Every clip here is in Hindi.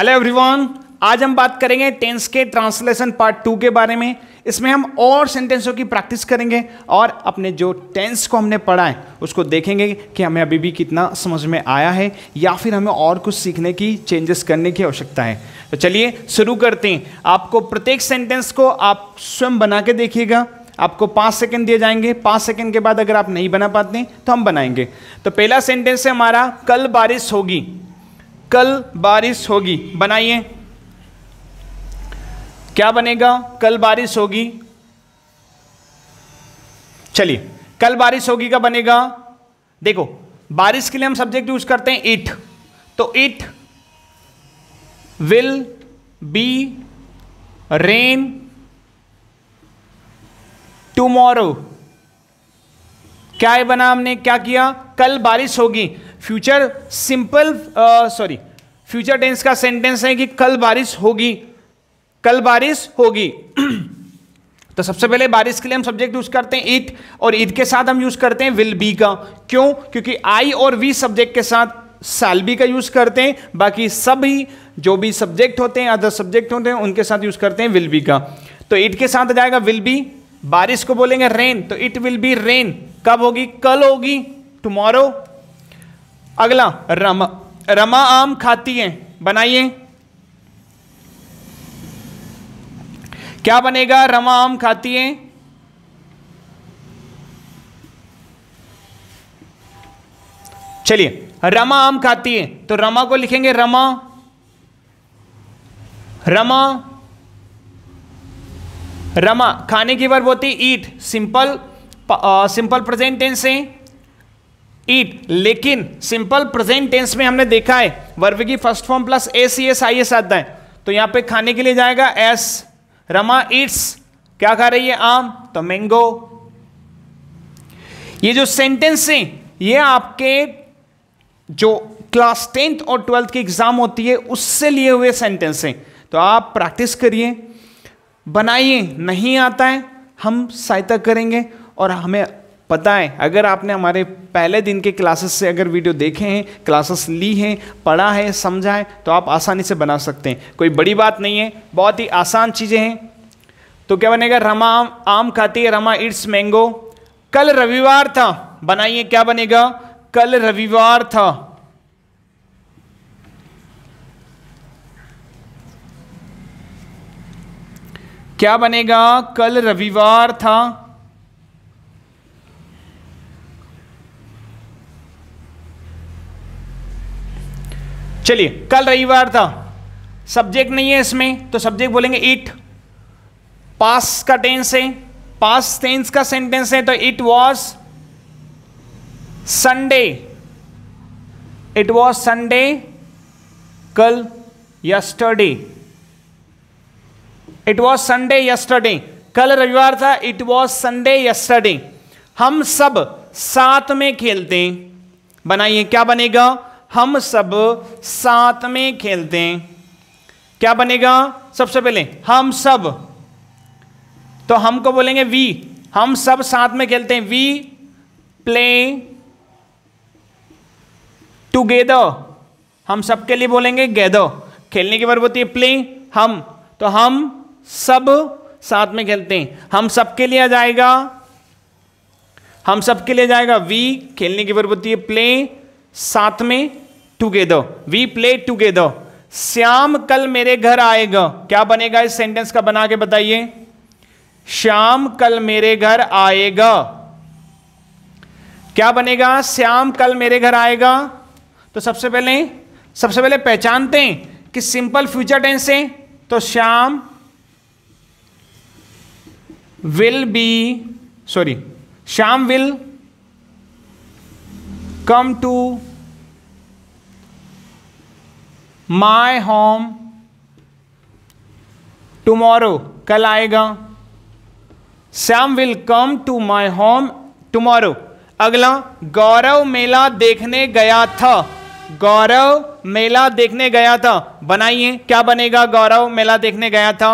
हेलो एवरीवन आज हम बात करेंगे टेंस के ट्रांसलेशन पार्ट टू के बारे में इसमें हम और सेंटेंसों की प्रैक्टिस करेंगे और अपने जो टेंस को हमने पढ़ा है उसको देखेंगे कि हमें अभी भी कितना समझ में आया है या फिर हमें और कुछ सीखने की चेंजेस करने की आवश्यकता है तो चलिए शुरू करते हैं आपको प्रत्येक सेंटेंस को आप स्वयं बना के देखिएगा आपको पाँच सेकेंड दिए जाएंगे पाँच सेकेंड के बाद अगर आप नहीं बना पाते तो हम बनाएंगे तो पहला सेंटेंस है हमारा कल बारिश होगी कल बारिश होगी बनाइए क्या बनेगा कल बारिश होगी चलिए कल बारिश होगी का बनेगा देखो बारिश के लिए हम सब्जेक्ट यूज करते हैं इट तो it will be rain tomorrow क्या है बना हमने क्या किया कल बारिश होगी future simple sorry future tense का सेंटेंस है कि कल बारिश होगी कल बारिश होगी तो सबसे पहले बारिश के लिए हम सब्जेक्ट यूज करते हैं इट और इट के साथ हम यूज करते हैं विल बी का क्यों क्योंकि आई और वी सब्जेक्ट के साथ साल बी का यूज करते हैं बाकी सभी जो भी सब्जेक्ट होते हैं अदर सब्जेक्ट होते हैं उनके साथ यूज करते हैं विल बी का तो इट के साथ जाएगा विल बी बारिश को बोलेंगे रेन तो इट विल बी रेन कब होगी कल होगी टुमारो अगला रमा रमा आम खाती है बनाइए क्या बनेगा रमा आम खाती है चलिए रमा आम खाती है तो रमा को लिखेंगे रमा रमा रमा खाने की वर्ब होती eat simple simple present tense है uh, ईट लेकिन सिंपल प्रेजेंट टेंस में हमने देखा है वर्व की first form plus A C S I S आता है तो यहां पे खाने के लिए जाएगा एस रमा ईट्स क्या खा रही है आम तो मैंगो ये जो सेंटेंस है ये आपके जो क्लास टेंथ और ट्वेल्थ की एग्जाम होती है उससे लिए हुए सेंटेंस हैं तो आप प्रैक्टिस करिए बनाइए नहीं आता है हम सहायता करेंगे और हमें पता है अगर आपने हमारे पहले दिन के क्लासेस से अगर वीडियो देखे हैं क्लासेस ली हैं पढ़ा है समझा है तो आप आसानी से बना सकते हैं कोई बड़ी बात नहीं है बहुत ही आसान चीज़ें हैं तो क्या बनेगा रमा आम आम खाती है रमा इट्स मैंगो कल रविवार था बनाइए क्या बनेगा कल रविवार था क्या बनेगा कल रविवार था चलिए कल रविवार था सब्जेक्ट नहीं है इसमें तो सब्जेक्ट बोलेंगे इट पास का टेंस है पास टेंस का सेंटेंस है तो it was Sunday it was Sunday कल yesterday it was Sunday yesterday कल रविवार था इट वॉज संडे यस्टरडे हम सब साथ में खेलते बनाइए क्या बनेगा हम सब साथ में खेलते हैं क्या बनेगा सबसे पहले हम सब तो हमको बोलेंगे वी हम सब साथ में खेलते हैं वी प्ले टूगेदर हम सब के लिए बोलेंगे गेदर खेलने की बात होती है प्ले हम तो हम सब साथ में खेलते हैं हम सब के लिए आ जाएगा हम सब के लिए जाएगा वी खेलने की बात होती है प्ले साथ में together we play together Shyam कल मेरे घर आएगा क्या बनेगा इस सेंटेंस का बना के बताइए श्याम कल मेरे घर आएगा क्या बनेगा श्याम कल मेरे घर आएगा तो सबसे पहले सबसे पहले पहचानते हैं कि सिंपल फ्यूचर टेंस है तो Shyam will be sorry Shyam will come to my home tomorrow कल आएगा Sam will come to my home tomorrow अगला गौरव मेला देखने गया था गौरव मेला देखने गया था बनाइए क्या बनेगा गौरव मेला देखने गया था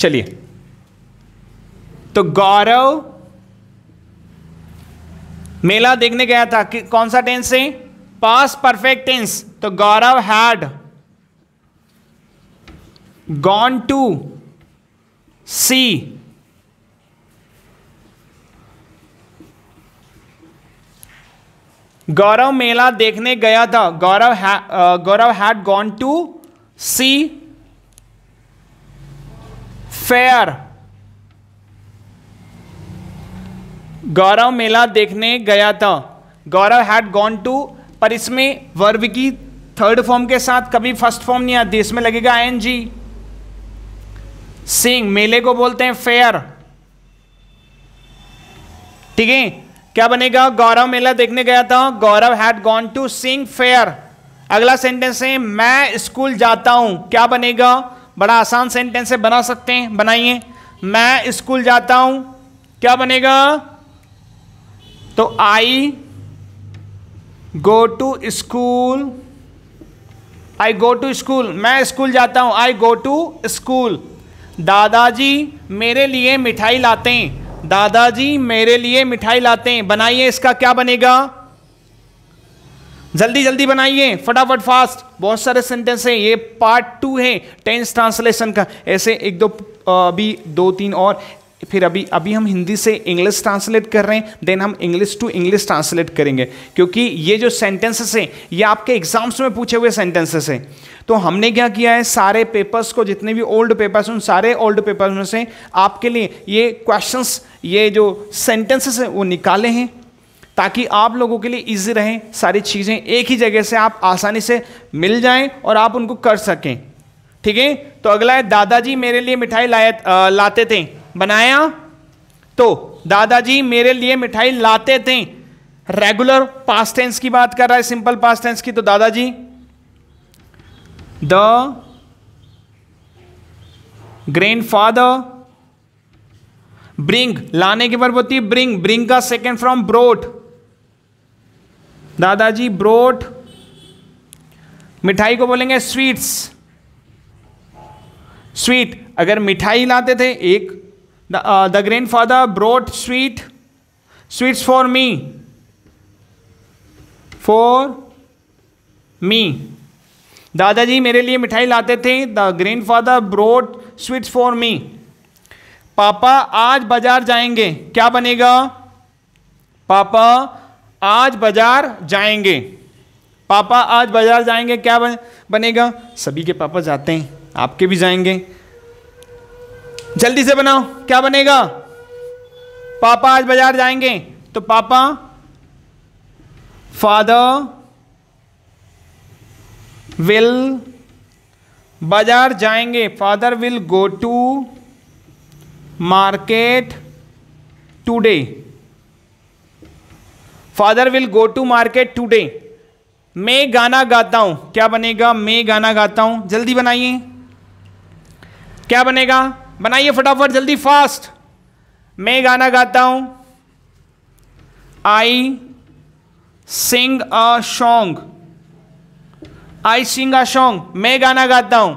चलिए तो गौरव मेला देखने गया था कि कौन सा टेंस है पास परफेक्ट टेंस तो Gaurav had gone to see Gaurav मेला देखने गया था गौरव है, Gaurav had gone to see fair Gaurav मेला देखने गया था गौरव हैड गॉन टू पर इसमें वर्ब की थर्ड फॉर्म के साथ कभी फर्स्ट फॉर्म नहीं आती इसमें लगेगा आई एन जी सिंग मेले को बोलते हैं फेयर ठीक है क्या बनेगा गौरव मेला देखने गया था Gaurav had gone to sing fair अगला सेंटेंस है मैं स्कूल जाता हूं क्या बनेगा बड़ा आसान सेंटेंस है बना सकते हैं बनाइए मैं स्कूल जाता हूं क्या बनेगा तो I go to school I go to school मैं स्कूल जाता हूँ आई गो टू स्कूल दादाजी मेरे लिए मिठाई लाते हैं दादाजी मेरे लिए मिठाई लाते हैं बनाइए इसका क्या बनेगा जल्दी जल्दी बनाइए फटाफट फास्ट बहुत सारे सेंटेंस हैं ये पार्ट टू है टेंस ट्रांसलेशन का ऐसे एक दो अभी दो तीन और फिर अभी अभी हम हिंदी से इंग्लिश ट्रांसलेट कर रहे हैं देन हम इंग्लिश टू इंग्लिश ट्रांसलेट करेंगे क्योंकि ये जो सेंटेंसेस हैं ये आपके एग्जाम्स में पूछे हुए सेंटेंसेस हैं तो हमने क्या किया है सारे पेपर्स को जितने भी ओल्ड पेपर्स उन सारे ओल्ड पेपर्स में से आपके लिए ये क्वेश्चंस ये जो सेंटेंसेस हैं वो निकाले हैं ताकि आप लोगों के लिए ईजी रहें सारी चीज़ें एक ही जगह से आप आसानी से मिल जाएं और आप उनको कर सकें ठीक है तो अगला है दादाजी मेरे लिए मिठाई लाए लाते थे बनाया तो दादाजी मेरे लिए मिठाई लाते थे रेगुलर पास्ट टेंस की बात कर रहा है सिंपल पास्ट टेंस की तो दादाजी द ग्रैंड फादर ब्रिंग लाने के वर्ब होती है ब्रिंग ब्रिंग का सेकेंड फ्रॉम ब्रोट दादाजी ब्रोट मिठाई को बोलेंगे स्वीट्स स्वीट अगर मिठाई लाते थे एक the grandfather brought sweet sweets for me for me दादाजी मेरे लिए मिठाई लाते थे the grandfather brought sweets for me पापा आज बाजार जाएंगे क्या बनेगा पापा आज बाजार जाएंगे पापा आज बाजार जाएंगे क्या बनेगा सभी के पापा जाते हैं आपके भी जाएंगे जल्दी से बनाओ क्या बनेगा पापा आज बाजार जाएंगे तो पापा फादर विल बाजार जाएंगे father will go to market today father will go to market today मैं गाना गाता हूं क्या बनेगा मैं गाना गाता हूं जल्दी बनाइए क्या बनेगा बनाइए फटाफट जल्दी फास्ट मैं गाना गाता हूं आई सिंग a song I Singh a song मैं गाना गाता हूं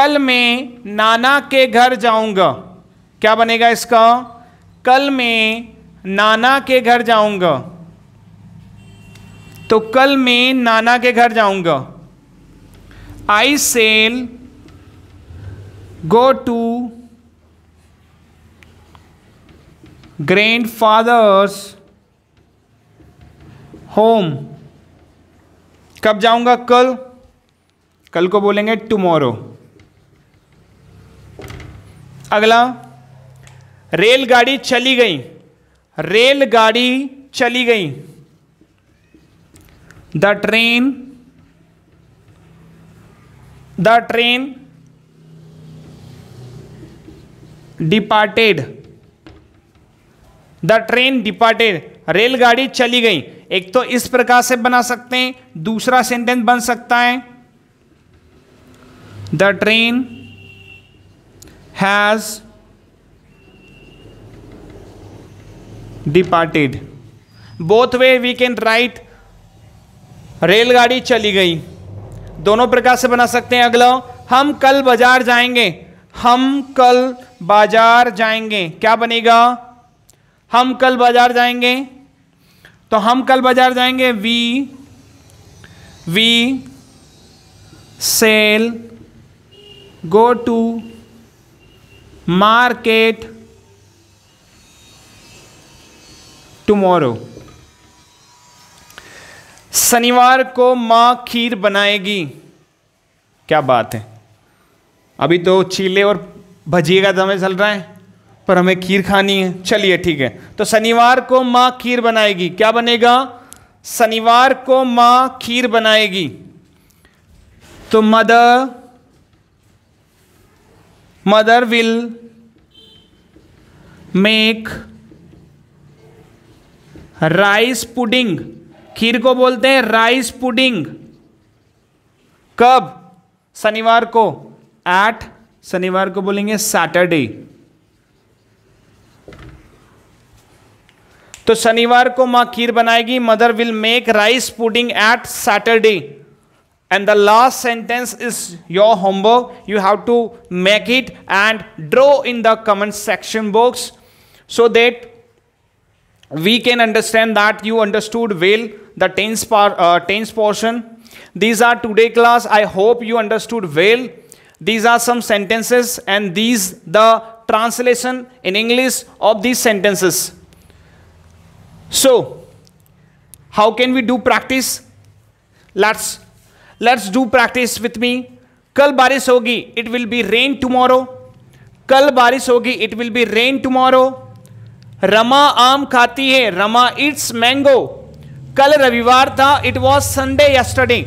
कल मैं नाना के घर जाऊंगा क्या बनेगा इसका कल मैं नाना के घर जाऊंगा तो कल मैं नाना के घर जाऊंगा I shall go to grandfather's home कब जाऊंगा कल कल को बोलेंगे टुमोरो अगला रेलगाड़ी चली गई रेलगाड़ी चली गई the train the train departed the train departed रेलगाड़ी चली गई एक तो इस प्रकार से बना सकते हैं दूसरा सेंटेंस बन सकता है the train has departed both way we can write रेलगाड़ी चली गई दोनों प्रकार से बना सकते हैं अगला हम कल बाजार जाएंगे हम कल बाजार जाएंगे क्या बनेगा हम कल बाजार जाएंगे तो हम कल बाजार जाएंगे we we shall go to market tomorrow शनिवार को माँ खीर बनाएगी क्या बात है अभी तो चीले और भजिएगा तो हमें चल रहा है पर हमें खीर खानी है चलिए ठीक है तो शनिवार को माँ खीर बनाएगी क्या बनेगा शनिवार को माँ खीर बनाएगी तो mother mother will make rice pudding खीर को बोलते हैं राइस पुडिंग कब शनिवार को एट शनिवार को बोलेंगे सैटरडे तो शनिवार को मां खीर बनाएगी mother will make rice pudding at Saturday and the last sentence is your homework you have to make it and draw in the comment section box so that we can understand that you understood well the tense tense portion these are today class I hope you understood well These are some sentences and these the translation in English of these sentences. So, how can we do practice? Let's let's do practice with me. कल बारिश होगी It will be rain tomorrow. कल बारिश होगी It will be rain tomorrow. Rama आम खाती है Rama eats mango. कल रविवार था it was Sunday yesterday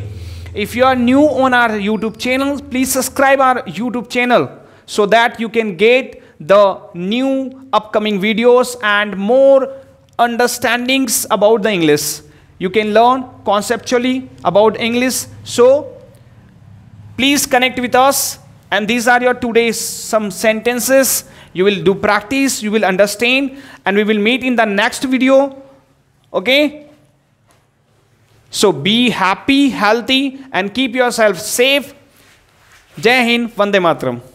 if you are new on our YouTube channel, please subscribe our YouTube channel so that you can get the new upcoming videos and more understandings about the English. You can learn conceptually about English. So please connect with us and these are your today's some sentences you will do practice you will understand and we will meet in the next video okay so be happy, healthy, and keep yourself safe. Jai Hind, Vande Matram.